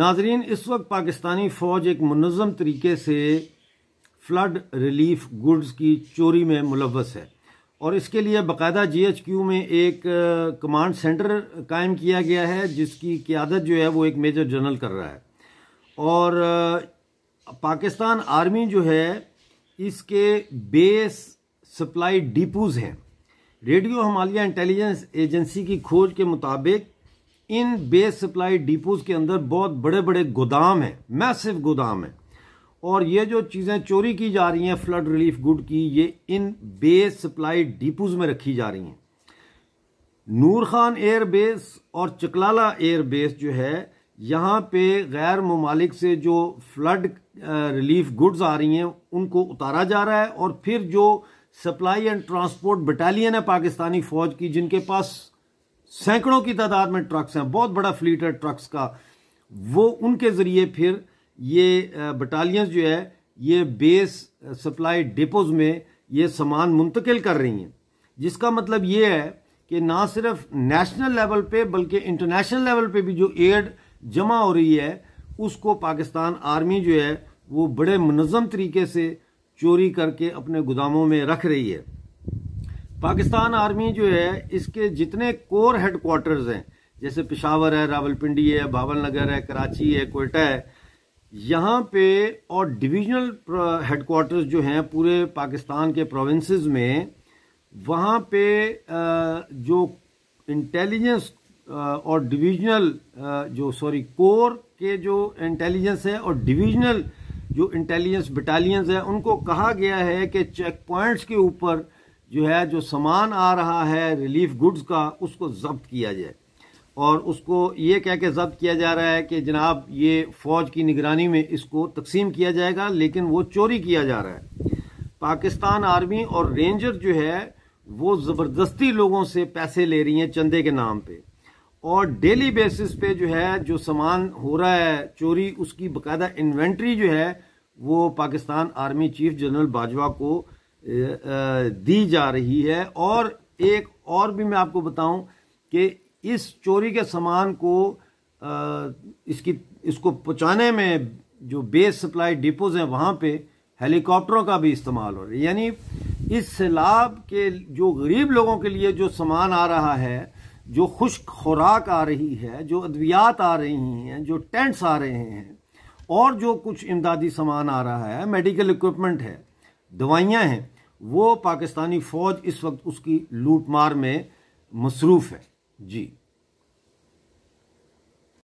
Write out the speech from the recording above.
नाजरीन इस वक्त पाकिस्तानी फ़ौज एक मनज़म तरीके से फ्लड रिलीफ गुड्स की चोरी में मुलवस है और इसके लिए बाकायदा जी एच क्यू में एक कमांड सेंटर कायम किया गया है जिसकी क़्यादत जो है वो एक मेजर जनरल कर रहा है और पाकिस्तान आर्मी जो है इसके बेस सप्लाई डिपोज़ हैं रेडियो हमालिया इंटेलिजेंस एजेंसी की खोज के मुताबिक इन बेस सप्लाई डिपोज के अंदर बहुत बड़े बड़े गोदाम हैं मैसिव गोदाम हैं और ये जो चीज़ें चोरी की जा रही हैं फ्लड रिलीफ गुड की ये इन बेस सप्लाई डिपोज में रखी जा रही हैं नूर खान एयरबेस और चकलाला एयरबेस जो है यहाँ पे गैर ममालिक से जो फ्लड रिलीफ गुड्स आ रही हैं उनको उतारा जा रहा है और फिर जो सप्लाई एंड ट्रांसपोर्ट बटालियन है पाकिस्तानी फ़ौज की जिनके पास सैकड़ों की तादाद में ट्रक्स हैं बहुत बड़ा फ्लीट है ट्रक्स का वो उनके ज़रिए फिर ये बटालियंस जो है ये बेस सप्लाई डिपोज़ में ये सामान मुंतकिल कर रही हैं जिसका मतलब ये है कि ना सिर्फ नेशनल लेवल पे बल्कि इंटरनेशनल लेवल पे भी जो एड जमा हो रही है उसको पाकिस्तान आर्मी जो है वो बड़े मनज़म तरीके से चोरी करके अपने गोदामों में रख रही है पाकिस्तान आर्मी जो है इसके जितने कोर हेडक्वार्टर्स हैं जैसे पिशावर है रावलपिंडी है भावल नगर है कराची है कोयटा है यहाँ पे और डिविजनल हेडक्वार्टर्स जो हैं पूरे पाकिस्तान के प्रोविंसेस में वहाँ पे जो इंटेलिजेंस और डिविजनल जो सॉरी कोर के जो इंटेलिजेंस है और डिविजनल जो इंटेलिजेंस बटालियंस है उनको कहा गया है कि चेक पॉइंट्स के ऊपर जो है जो सामान आ रहा है रिलीफ गुड्स का उसको जब्त किया जाए और उसको ये कह के जब्त किया जा रहा है कि जनाब ये फ़ौज की निगरानी में इसको तकसीम किया जाएगा लेकिन वो चोरी किया जा रहा है पाकिस्तान आर्मी और रेंजर जो है वो ज़बरदस्ती लोगों से पैसे ले रही हैं चंदे के नाम पे और डेली बेसिस पे जो है जो सामान हो रहा है चोरी उसकी बाकायदा इन्वेंट्री जो है वो Pakistan army chief general Bajwa को दी जा रही है और एक और भी मैं आपको बताऊं कि इस चोरी के सामान को इसकी इसको पहुँचाने में जो बेस सप्लाई डिपोज़ हैं वहाँ पे हेलीकॉप्टरों का भी इस्तेमाल हो रहा है यानी इस सैलाब के जो गरीब लोगों के लिए जो सामान आ रहा है जो खुश खुराक आ रही है जो अद्वियात आ रही हैं जो टेंट्स आ रहे हैं और जो कुछ इमदादी सामान आ रहा है मेडिकल इक्विपमेंट है दवाइयाँ हैं वो पाकिस्तानी फ़ौज इस वक्त उसकी लूट मार में मसरूफ़ है जी